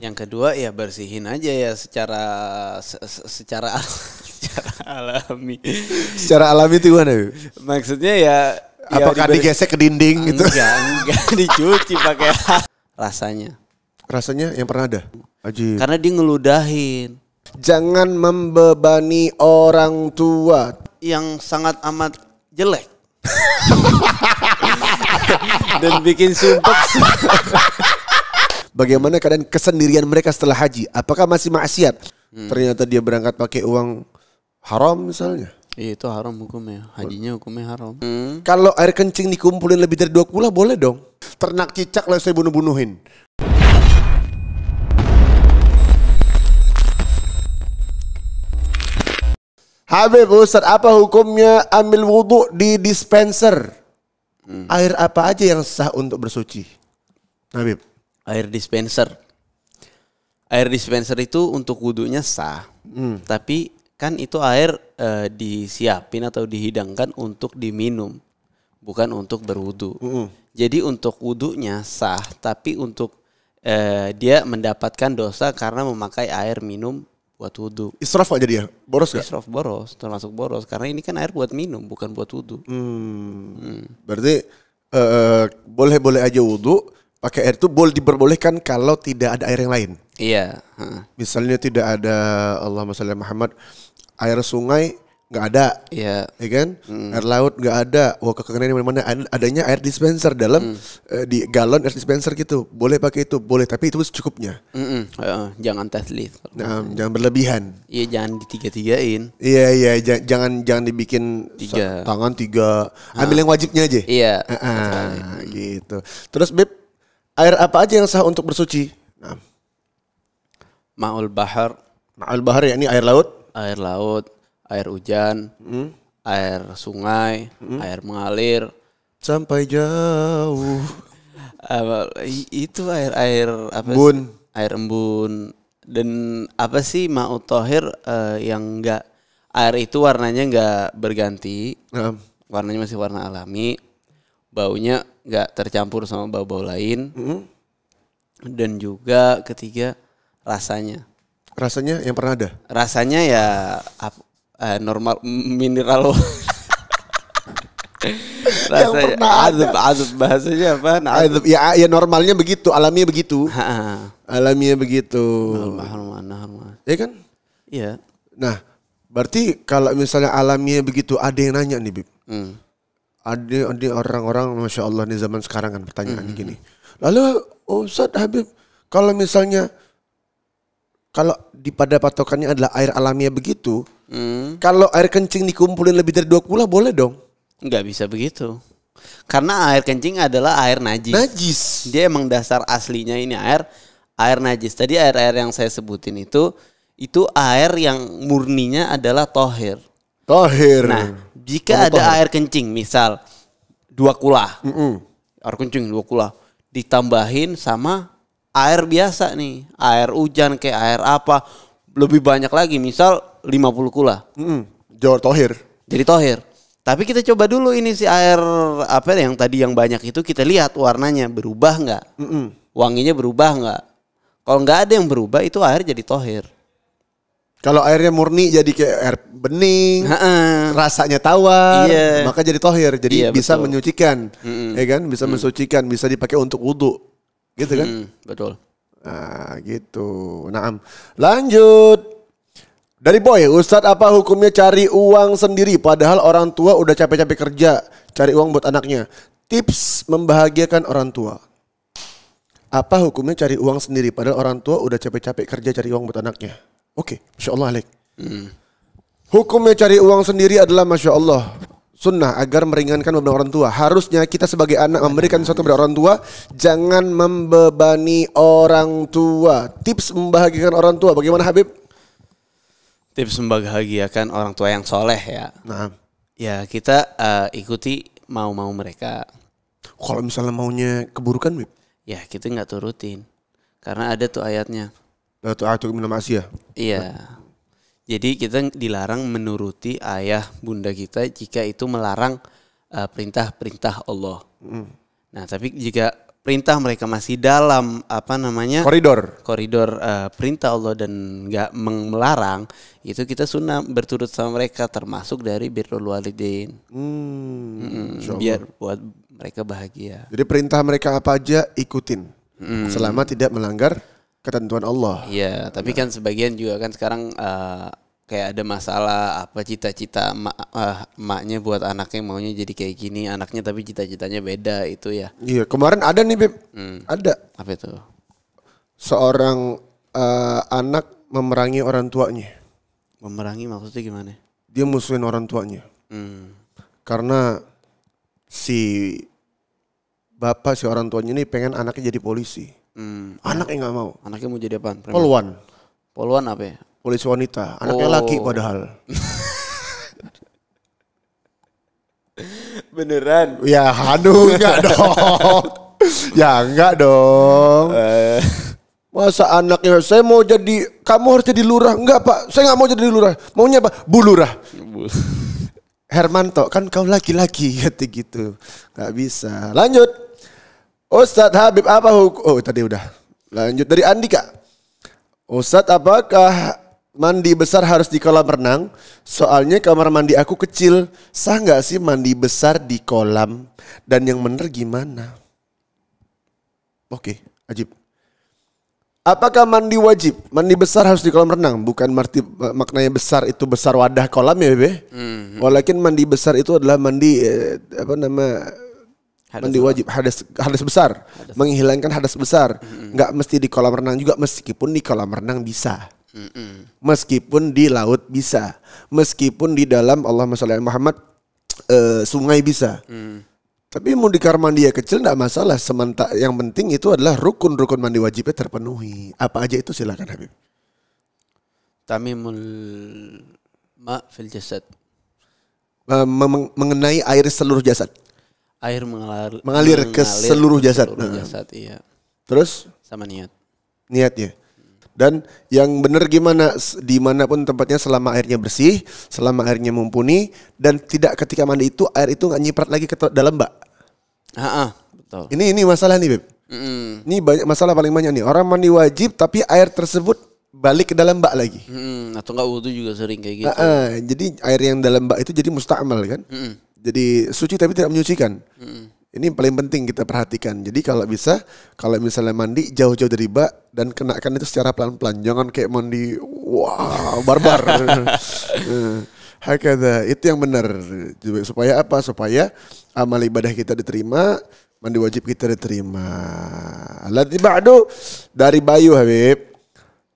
Yang kedua ya bersihin aja ya secara se secara secara alami. secara alami itu gimana? Maksudnya ya, ya apakah ya digesek ke dinding gitu? Enggak, enggak dicuci pakai rasanya. Rasanya yang pernah ada? Aji. Karena dia ngeludahin. Jangan membebani orang tua yang sangat amat jelek. Dan bikin sumpah Bagaimana keadaan kesendirian mereka setelah haji? Apakah masih maksiat? Hmm. Ternyata dia berangkat pakai uang haram misalnya. Iya itu haram hukumnya. Hajinya hukumnya haram. Hmm. Kalau air kencing dikumpulin lebih dari dua kula boleh dong. Ternak cicak lah saya bunuh-bunuhin. Habib Ustaz, apa hukumnya ambil wudhu di dispenser? Hmm. Air apa aja yang sah untuk bersuci? Habib air dispenser. Air dispenser itu untuk wudhunya sah, hmm. tapi kan itu air e, disiapin atau dihidangkan untuk diminum, bukan untuk berwudhu. Hmm. Jadi untuk wudhunya sah, tapi untuk e, dia mendapatkan dosa karena memakai air minum buat wudhu. Israf aja dia, boros gak? Israf boros, termasuk boros karena ini kan air buat minum, bukan buat wudhu. Hmm. Hmm. Berarti eh, boleh-boleh aja wudhu, pakai air itu boleh diperbolehkan kalau tidak ada air yang lain. Iya. Hmm. Misalnya tidak ada Allah Masya Muhammad air sungai nggak ada, iya, ya kan? Mm. Air laut nggak ada. Wah kekenangan mana-mana adanya air dispenser dalam mm. eh, di galon air dispenser gitu. Boleh pakai itu, boleh tapi itu secukupnya. Mm -mm. Uh, jangan taslif. Nah, jangan berlebihan. Iya, jangan ditiga-tigain. Iya, iya, jangan jangan dibikin tiga. tangan tiga. Ambil yang wajibnya aja. Iya. Uh -uh, gitu. Terus Beb air apa aja yang sah untuk bersuci? Nah. Ma'ul bahar. Ma'ul bahar ya ini air laut? Air laut, air hujan, hmm? air sungai, hmm? air mengalir. Sampai jauh. itu air air apa? Embun. Sih? Air embun. Dan apa sih ma'ul tohir uh, eh, yang enggak air itu warnanya enggak berganti. Hmm. Warnanya masih warna alami. Baunya nggak tercampur sama bau-bau lain. Mm-hmm. Dan juga ketiga rasanya. Rasanya yang pernah ada? Rasanya ya ap, eh, normal mineral. rasanya, azab, azab bahasanya apa? Nah, azab. Ya, ya normalnya begitu, alamiah begitu. Ha. Alamiah begitu. Ya kan? Iya. Nah, berarti kalau misalnya alamiah begitu ada yang nanya nih, Bib. Hmm ada ada orang-orang masya Allah di zaman sekarang kan pertanyaan hmm gini. Lalu Ustaz Habib kalau misalnya kalau di pada patokannya adalah air alamiah begitu, mm. kalau air kencing dikumpulin lebih dari dua kula boleh dong? Nggak bisa begitu. Karena air kencing adalah air najis. Najis. Dia emang dasar aslinya ini air air najis. Tadi air-air yang saya sebutin itu itu air yang murninya adalah tohir. Tohir. Nah, jika ada air kencing, misal dua kula mm -mm. air kencing dua kula ditambahin sama air biasa nih, air hujan kayak air apa, lebih banyak lagi, misal 50 puluh Mm -mm. Jor tohir. Jadi tohir. Tapi kita coba dulu ini si air apa ya, yang tadi yang banyak itu kita lihat warnanya berubah nggak, mm -mm. wanginya berubah nggak. Kalau nggak ada yang berubah itu air jadi tohir. Kalau airnya murni jadi kayak air bening, Ha-ha. rasanya tawar, iya. maka jadi tohir. Jadi iya, bisa betul. menyucikan, mm ya kan? Bisa mm. mensucikan, bisa dipakai untuk wudhu, gitu kan? Mm, betul. Nah, gitu. Nah, Lanjut. Dari boy, Ustadz apa hukumnya cari uang sendiri padahal orang tua udah capek-capek kerja cari uang buat anaknya. Tips membahagiakan orang tua. Apa hukumnya cari uang sendiri padahal orang tua udah capek-capek kerja cari uang buat anaknya? Oke, okay. Masya Allah Alek. Hmm. Hukumnya cari uang sendiri adalah Masya Allah sunnah agar meringankan beban orang tua. Harusnya kita sebagai anak memberikan sesuatu kepada orang tua, jangan membebani orang tua. Tips membahagiakan orang tua bagaimana Habib? Tips membahagiakan orang tua yang soleh ya. Nah. Ya kita uh, ikuti mau-mau mereka. Kalau misalnya maunya keburukan, Bib? Ya kita nggak turutin. Karena ada tuh ayatnya atau minum asi ya? Iya. Jadi kita dilarang menuruti ayah bunda kita jika itu melarang eh, perintah-perintah uh, Allah. Mm. Nah, tapi jika perintah mereka masih dalam apa namanya koridor koridor uh, perintah Allah dan nggak melarang itu kita sunnah berturut sama mereka termasuk dari birrul walidain hmm, hmm, biar buat mereka bahagia jadi perintah mereka apa aja ikutin hmm. selama tidak melanggar ketentuan Allah. Iya, tapi kan sebagian juga kan sekarang uh, kayak ada masalah apa cita-cita emak, uh, eh, emaknya buat anaknya maunya jadi kayak gini, anaknya tapi cita-citanya beda itu ya. Iya, kemarin ada nih Beb. Hmm. Ada. Apa itu? Seorang uh, anak memerangi orang tuanya. Memerangi maksudnya gimana? Dia musuhin orang tuanya. Hmm. Karena si bapak si orang tuanya ini pengen anaknya jadi polisi Hmm. yang nggak mau. Anaknya mau jadi apa? Poluan. Poluan apa ya? Polisi wanita. Anaknya oh. laki padahal. Beneran? Ya, aduh enggak dong. ya enggak dong. Eh. Masa anaknya saya mau jadi kamu harus jadi lurah. Enggak, Pak. Saya nggak mau jadi lurah. Maunya apa? Bu lurah. Hermanto, kan kau laki-laki gitu gitu. Enggak bisa. Lanjut. Ustadz Habib apa hukum? Oh tadi udah. Lanjut dari Andika. Ustadz apakah mandi besar harus di kolam renang? Soalnya kamar mandi aku kecil. Sah nggak sih mandi besar di kolam? Dan yang bener gimana? Oke, okay, ajib. Apakah mandi wajib? Mandi besar harus di kolam renang, bukan arti maknanya besar itu besar wadah kolam ya, Bebe. Mm -hmm. hmm. Walaupun mandi besar itu adalah mandi eh, apa nama hadas mandi wajib hadas hadas besar hadas. menghilangkan hadas besar mm-hmm. nggak mesti di kolam renang juga meskipun di kolam renang bisa mm-hmm. meskipun di laut bisa meskipun di dalam Allah Masya Muhammad uh, sungai bisa mm. Tapi mau di kamar mandi ya kecil nggak masalah. Sementara yang penting itu adalah rukun-rukun mandi wajibnya terpenuhi. Apa aja itu silakan Habib. Tamimul ma fil jasad. Eh, mengenai air seluruh jasad air mengalir mengalir ke mengalir seluruh jasad. Seluruh nah. jasad iya. Terus sama niat. Niat ya. Dan yang benar gimana dimanapun tempatnya selama airnya bersih, selama airnya mumpuni dan tidak ketika mandi itu air itu nggak nyiprat lagi ke dalam bak. Heeh, betul. Ini ini masalah nih, Beb. Mm. Ini banyak masalah paling banyak nih. Orang mandi wajib tapi air tersebut balik ke dalam bak lagi. Mm, atau nggak wudhu juga sering kayak gitu. Nah, uh, jadi air yang dalam bak itu jadi mustahil kan? Mm jadi suci tapi tidak menyucikan. Hmm. Ini yang paling penting kita perhatikan. Jadi kalau bisa, kalau misalnya mandi jauh-jauh dari bak dan kenakan itu secara pelan-pelan. Jangan kayak mandi wah barbar. Eh, Hakada itu yang benar. Supaya apa? Supaya amal ibadah kita diterima, mandi wajib kita diterima. Lati ba'du dari Bayu Habib.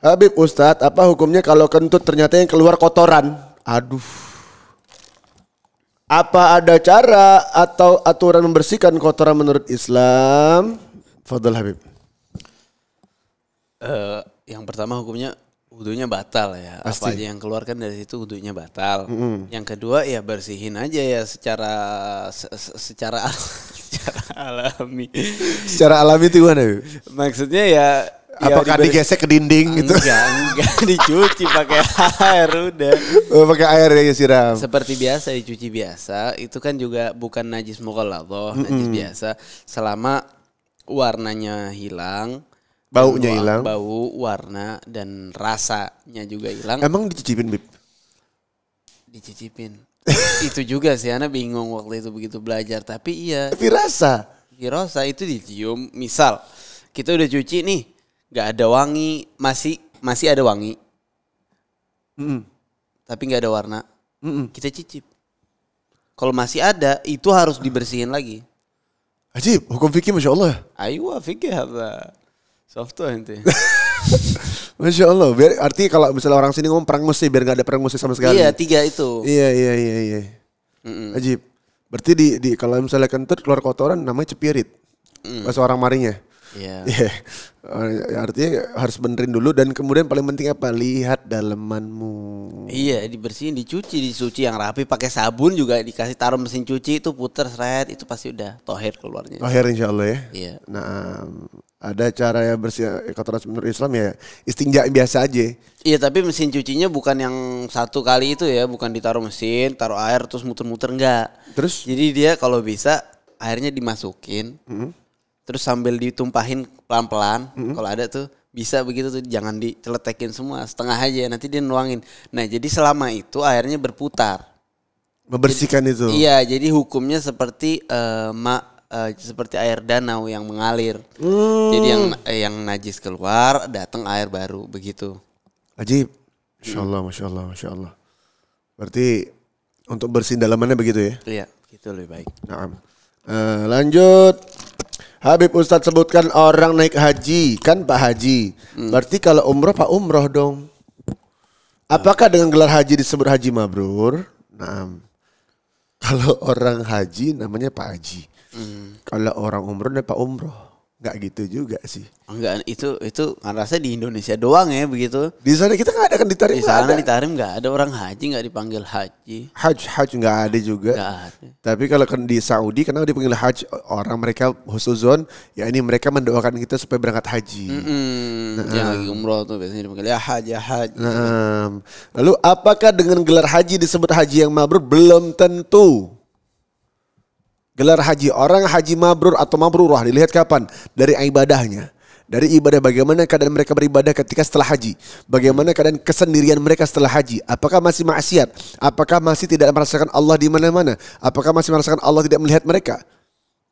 Habib Ustadz, apa hukumnya kalau kentut ternyata yang keluar kotoran? Aduh. Apa ada cara atau aturan membersihkan kotoran menurut Islam? Fadl Habib. Uh, yang pertama hukumnya wudhunya batal ya. Pasti. Apa aja yang keluarkan dari situ wudhunya batal. Mm -hmm. Yang kedua ya bersihin aja ya secara se secara secara alami. secara alami itu gimana? Maksudnya ya Apakah iya, diberi... digesek ke dinding gitu? Enggak, enggak dicuci pakai air udah. Oh, pakai air ya siram. Seperti biasa dicuci biasa, itu kan juga bukan najis mughalladhah, mm -hmm. najis biasa. Selama warnanya hilang, baunya hilang, bau, warna dan rasanya juga hilang. Emang dicicipin, Bib? Dicicipin. itu juga sih, Ana bingung waktu itu begitu belajar, tapi iya. Tapi rasa. Tapi rasa itu dicium, misal kita udah cuci nih, nggak ada wangi masih masih ada wangi mm -mm. tapi nggak ada warna mm -mm. kita cicip kalau masih ada itu harus dibersihin lagi Ajib, hukum fikih masya Allah. Ayo ya? fikih apa? Soft ente Masya Allah. Biar arti kalau misalnya orang sini ngomong perang sih biar nggak ada perangus sama sekali. Iya tiga itu. Iya iya iya iya. Mm-mm. Ajib. Berarti di, di kalau misalnya kentut keluar kotoran namanya cepirit. Mm. Bahasa orang marinya. Iya. Yeah. Iya. yeah. Artinya harus benerin dulu dan kemudian paling penting apa? Lihat dalemanmu. Iya, dibersihin, dicuci, dicuci yang rapi pakai sabun juga dikasih taruh mesin cuci itu puter seret itu pasti udah tohir keluarnya. Tohir insya Allah ya. Iya. Nah, ada cara ya bersih kotoran menurut Islam ya istinja biasa aja. Iya tapi mesin cucinya bukan yang satu kali itu ya, bukan ditaruh mesin, taruh air terus muter-muter enggak. Terus? Jadi dia kalau bisa airnya dimasukin, mm -hmm terus sambil ditumpahin pelan-pelan mm -hmm. kalau ada tuh bisa begitu tuh jangan diceletekin semua setengah aja nanti dia nuangin nah jadi selama itu airnya berputar membersihkan jadi, itu iya jadi hukumnya seperti uh, eh, mak uh, eh, seperti air danau yang mengalir mm. jadi yang eh, yang najis keluar datang air baru begitu Ajib Masya Allah, Masya Allah, Masya Allah. Berarti untuk bersihin dalamannya begitu ya? Iya, itu lebih baik. Nah, uh, lanjut. Habib Ustadz sebutkan orang naik haji kan Pak Haji. Hmm. Berarti kalau umroh Pak Umroh dong. Apakah dengan gelar haji disebut haji mabrur? Nah, kalau orang haji namanya Pak Haji. Hmm. Kalau orang umroh namanya Pak Umroh nggak gitu juga sih. Enggak, itu itu ngerasa di Indonesia doang ya begitu. Di sana kita nggak ada kan ditarim. Di sana ada. ditarim nggak ada orang haji nggak dipanggil haji. Haji haji nggak ada juga. Gak ada. Tapi kalau kan di Saudi karena dipanggil haji orang mereka husuzon ya ini mereka mendoakan kita supaya berangkat haji. Mm -hmm. nah, Yang ah. umroh tuh biasanya dipanggil ya haji ya, haji. Nah, ah. lalu apakah dengan gelar haji disebut haji yang mabrur belum tentu? Gelar haji, orang haji mabrur atau mabrurah dilihat kapan? Dari ibadahnya. Dari ibadah bagaimana keadaan mereka beribadah ketika setelah haji? Bagaimana keadaan kesendirian mereka setelah haji? Apakah masih maksiat? Apakah masih tidak merasakan Allah di mana-mana? Apakah masih merasakan Allah tidak melihat mereka?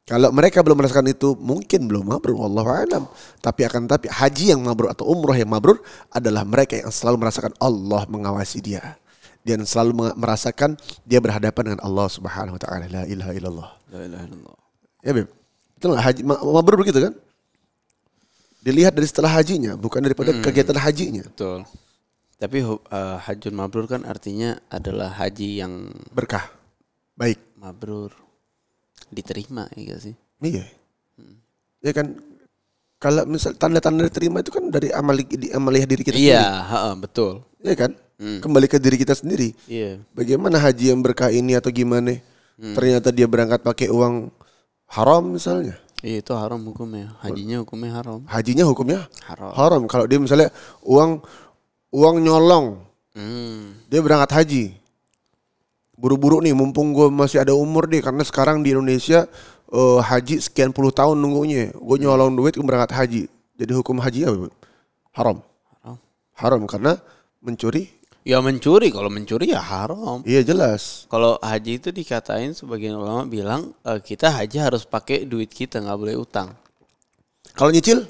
Kalau mereka belum merasakan itu, mungkin belum mabrur, wallahu alam. Tapi akan tapi haji yang mabrur atau umroh yang mabrur adalah mereka yang selalu merasakan Allah mengawasi dia dan selalu merasakan dia berhadapan dengan Allah Subhanahu wa taala. La ilaha illallah. La ilaha illallah. Ya, Beb. itu haji mabrur begitu kan? Dilihat dari setelah hajinya, bukan daripada hmm. kegiatan hajinya. Betul. Tapi uh, hajun mabrur kan artinya adalah haji yang berkah. Baik. Mabrur. Diterima ya sih? Iya. Hmm. Ya kan kalau misal tanda-tanda diterima itu kan dari amal di diri kita. Iya, ha, betul. Iya kan? hmm. kembali ke diri kita sendiri. Yeah. Bagaimana haji yang berkah ini atau gimana? Hmm. Ternyata dia berangkat pakai uang haram misalnya. Iya itu haram hukumnya. Hajinya hukumnya haram. Hajinya hukumnya haram. Haram. Kalau dia misalnya uang uang nyolong, hmm. dia berangkat haji. Buru-buru nih, mumpung gue masih ada umur deh, karena sekarang di Indonesia uh, haji sekian puluh tahun nunggunya. Gue hmm. nyolong duit, gue berangkat haji. Jadi hukum haji apa? Haram. Haram. Haram karena mencuri Ya mencuri, kalau mencuri ya haram. Iya jelas. Kalau haji itu dikatain sebagian ulama bilang e, kita haji harus pakai duit kita nggak boleh utang. Kalau nyicil?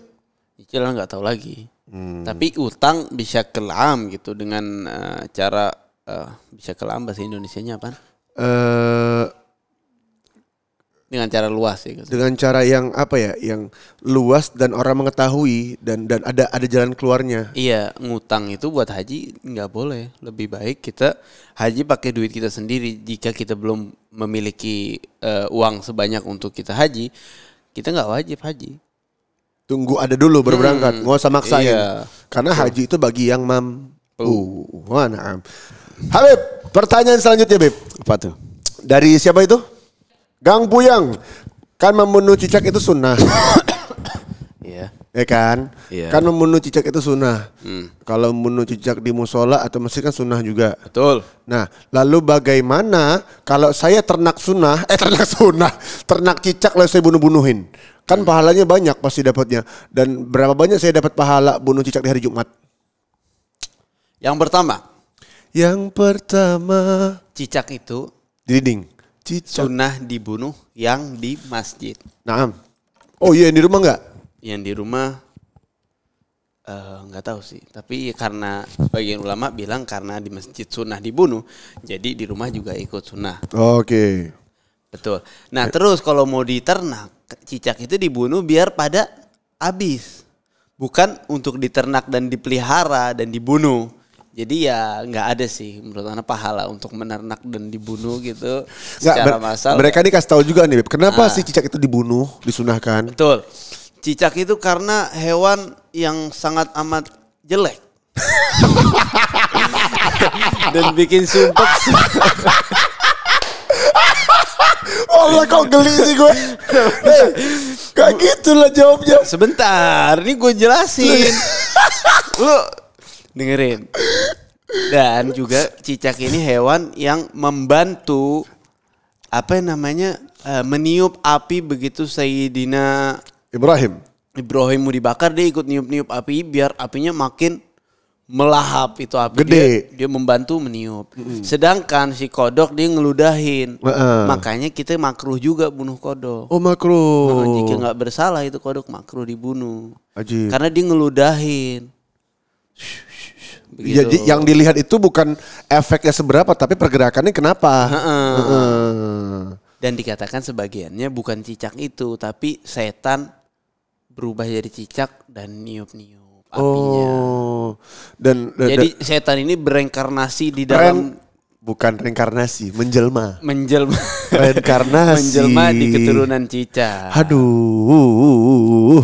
Nyicil nggak tahu lagi. Hmm. Tapi utang bisa kelam gitu dengan uh, cara uh, bisa kelam bahasa Indonesia nya apa? Eh uh, dengan cara luas sih. Dengan cara yang apa ya, yang luas dan orang mengetahui dan dan ada ada jalan keluarnya. Iya, ngutang itu buat haji nggak boleh. Lebih baik kita haji pakai duit kita sendiri. Jika kita belum memiliki uh, uang sebanyak untuk kita haji, kita nggak wajib haji. Tunggu ada dulu baru hmm. berangkat, nggak usah maksain. Iya. Karena haji itu bagi yang mam. Uh, uh, Habib, pertanyaan selanjutnya, Bib. Apa tuh? Dari siapa itu? Gang Puyang. Kan membunuh cicak itu sunnah. Iya. ya kan? Iya. Kan membunuh cicak itu sunnah. Hmm. Kalau membunuh cicak di musola atau masjid kan sunnah juga. Betul. Nah, lalu bagaimana kalau saya ternak sunnah, eh ternak sunnah, ternak cicak lalu saya bunuh-bunuhin. Kan hmm. pahalanya banyak pasti dapatnya. Dan berapa banyak saya dapat pahala bunuh cicak di hari Jumat? Yang pertama. Yang pertama. Cicak itu. di dinding. Cicak. Sunnah dibunuh yang di masjid. Naam. Oh iya yang di rumah nggak? Yang di rumah eh, nggak uh, tahu sih. Tapi ya karena sebagian ulama bilang karena di masjid sunnah dibunuh, jadi di rumah juga ikut sunnah. Oke. Okay. Betul. Nah terus kalau mau diternak, cicak itu dibunuh biar pada habis, bukan untuk diternak dan dipelihara dan dibunuh jadi ya nggak ada sih menurut anak pahala untuk menernak dan dibunuh gitu Gak. secara massal. Mereka ini kasih tahu juga nih, Beb. kenapa nah. sih cicak itu dibunuh, disunahkan? Betul. Cicak itu karena hewan yang sangat amat jelek. dan bikin sumpek. Allah kok geli sih gue. Eh, kayak gitu lah jawabnya. Sebentar, ini gue jelasin. Lu dengerin. Dan juga cicak ini hewan yang membantu apa namanya eh, meniup api begitu Sayyidina Ibrahim. Ibrahim mau dibakar dia ikut niup-niup api biar apinya makin melahap itu api gede dia, dia membantu meniup mm. sedangkan si kodok dia ngeludahin uh-uh. makanya kita makruh juga bunuh kodok oh makruh nah, jika nggak bersalah itu kodok makruh dibunuh Ajib. karena dia ngeludahin Ya, Begitu. Jadi yang dilihat itu bukan efeknya seberapa, tapi pergerakannya kenapa. Uh-uh. Dan dikatakan sebagiannya bukan cicak itu, tapi setan berubah jadi cicak dan niup-niup apinya. Oh, dan, dan jadi setan ini berengkarnasi di dalam Bukan reinkarnasi, menjelma. Menjelma. Reinkarnasi. menjelma di keturunan Cica. Aduh.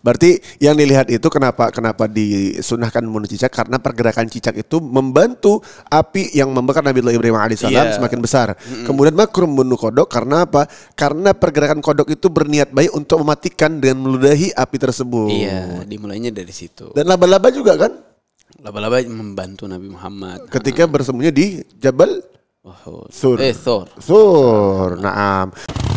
Berarti yang dilihat itu kenapa kenapa disunahkan membunuh cicak karena pergerakan cicak itu membantu api yang membakar Nabi Ibrahim alaihissalam yeah. semakin besar. Mm-hmm. Kemudian makruh membunuh kodok karena apa? Karena pergerakan kodok itu berniat baik untuk mematikan dengan meludahi api tersebut. Iya, dimulainya dari situ. Dan laba-laba juga kan? Laba-laba membantu Nabi Muhammad. Ketika ah. bersembunyi di Jabal Uhud. Oh, Sur. Eh, Sur. Sur. Naam.